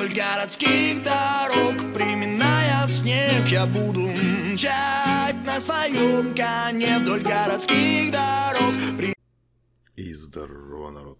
Вдоль городских дорог, приминая снег, я буду мчать на своем коне вдоль городских дорог. При... И здорово, народ.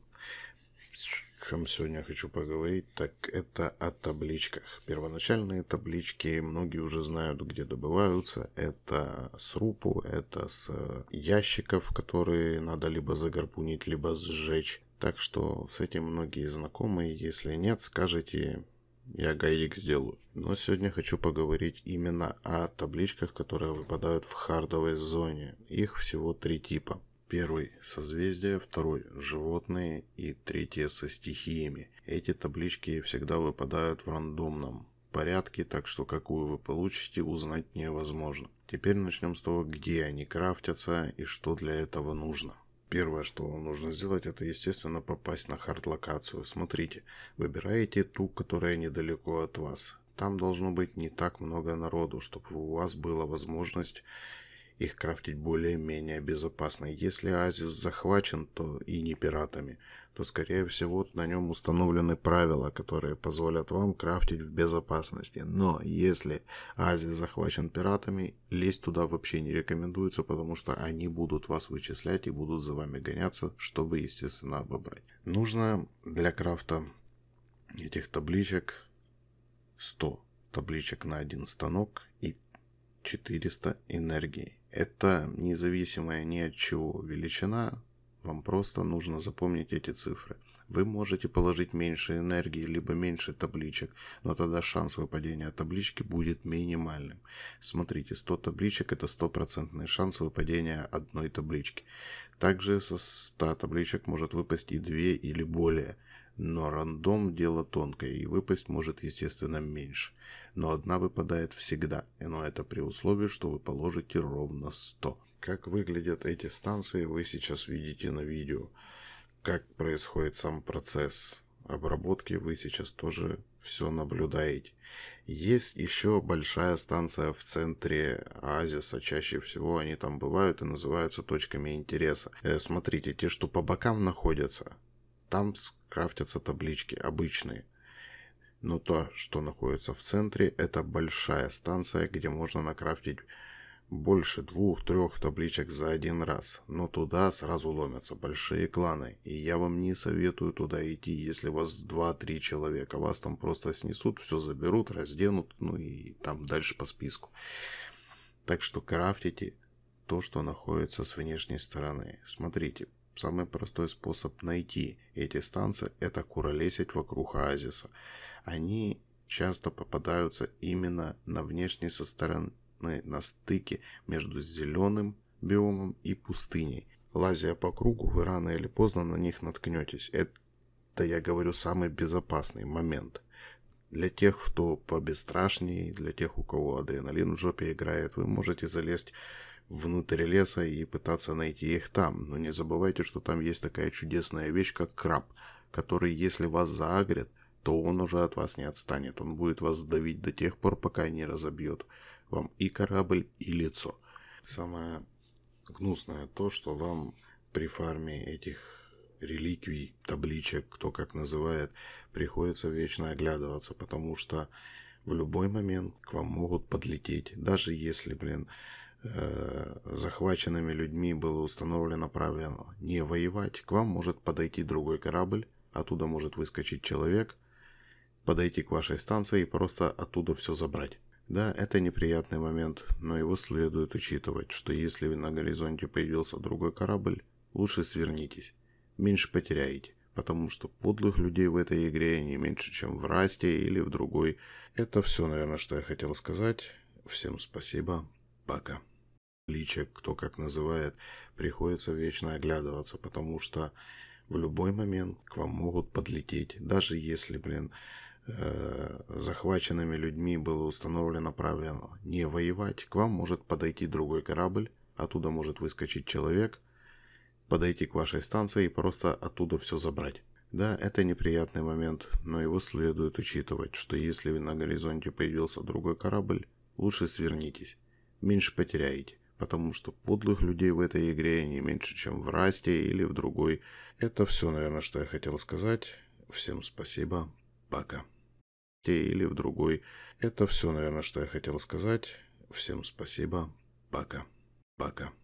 О чем сегодня хочу поговорить, так это о табличках. Первоначальные таблички многие уже знают, где добываются. Это с рупу, это с ящиков, которые надо либо загорпунить, либо сжечь. Так что с этим многие знакомы, если нет, скажите я гайдик сделаю. Но сегодня хочу поговорить именно о табличках, которые выпадают в хардовой зоне. Их всего три типа. Первый – созвездия, второй – животные и третье – со стихиями. Эти таблички всегда выпадают в рандомном порядке, так что какую вы получите, узнать невозможно. Теперь начнем с того, где они крафтятся и что для этого нужно. Первое, что вам нужно сделать, это, естественно, попасть на хард-локацию. Смотрите, выбираете ту, которая недалеко от вас. Там должно быть не так много народу, чтобы у вас была возможность их крафтить более-менее безопасно. Если Азис захвачен, то и не пиратами, то, скорее всего, на нем установлены правила, которые позволят вам крафтить в безопасности. Но если Азис захвачен пиратами, лезть туда вообще не рекомендуется, потому что они будут вас вычислять и будут за вами гоняться, чтобы, естественно, обобрать. Нужно для крафта этих табличек 100 табличек на один станок и 400 энергии. Это независимая ни от чего величина, вам просто нужно запомнить эти цифры. Вы можете положить меньше энергии, либо меньше табличек, но тогда шанс выпадения таблички будет минимальным. Смотрите, 100 табличек это стопроцентный шанс выпадения одной таблички. Также со 100 табличек может выпасть и 2 или более. Но рандом – дело тонкое, и выпасть может, естественно, меньше. Но одна выпадает всегда, но это при условии, что вы положите ровно 100. Как выглядят эти станции, вы сейчас видите на видео. Как происходит сам процесс обработки, вы сейчас тоже все наблюдаете. Есть еще большая станция в центре оазиса. Чаще всего они там бывают и называются точками интереса. Э, смотрите, те, что по бокам находятся, там крафтятся таблички обычные. Но то, что находится в центре, это большая станция, где можно накрафтить больше двух-трех табличек за один раз. Но туда сразу ломятся большие кланы, и я вам не советую туда идти, если вас два-три человека. Вас там просто снесут, все заберут, разденут, ну и там дальше по списку. Так что крафтите то, что находится с внешней стороны. Смотрите, Самый простой способ найти эти станции – это куролесить вокруг оазиса. Они часто попадаются именно на внешней со стороны, на стыке между зеленым биомом и пустыней. Лазя по кругу, вы рано или поздно на них наткнетесь. Это, я говорю, самый безопасный момент. Для тех, кто побестрашнее, для тех, у кого адреналин в жопе играет, вы можете залезть внутрь леса и пытаться найти их там. Но не забывайте, что там есть такая чудесная вещь, как краб, который, если вас заагрят, то он уже от вас не отстанет. Он будет вас давить до тех пор, пока не разобьет вам и корабль, и лицо. Самое гнусное то, что вам при фарме этих реликвий, табличек, кто как называет, приходится вечно оглядываться, потому что в любой момент к вам могут подлететь, даже если, блин, Э, захваченными людьми было установлено правило «не воевать». К вам может подойти другой корабль, оттуда может выскочить человек, подойти к вашей станции и просто оттуда все забрать. Да, это неприятный момент, но его следует учитывать, что если на горизонте появился другой корабль, лучше свернитесь, меньше потеряете, потому что подлых людей в этой игре не меньше, чем в Расте или в другой. Это все, наверное, что я хотел сказать. Всем спасибо. Пока личек, кто как называет, приходится вечно оглядываться, потому что в любой момент к вам могут подлететь, даже если, блин, э, захваченными людьми было установлено правило не воевать, к вам может подойти другой корабль, оттуда может выскочить человек, подойти к вашей станции и просто оттуда все забрать. Да, это неприятный момент, но его следует учитывать, что если на горизонте появился другой корабль, лучше свернитесь, меньше потеряете потому что подлых людей в этой игре не меньше, чем в Расте или в другой. Это все, наверное, что я хотел сказать. Всем спасибо. Пока. Или в другой. Это все, наверное, что я хотел сказать. Всем спасибо. Пока. Пока.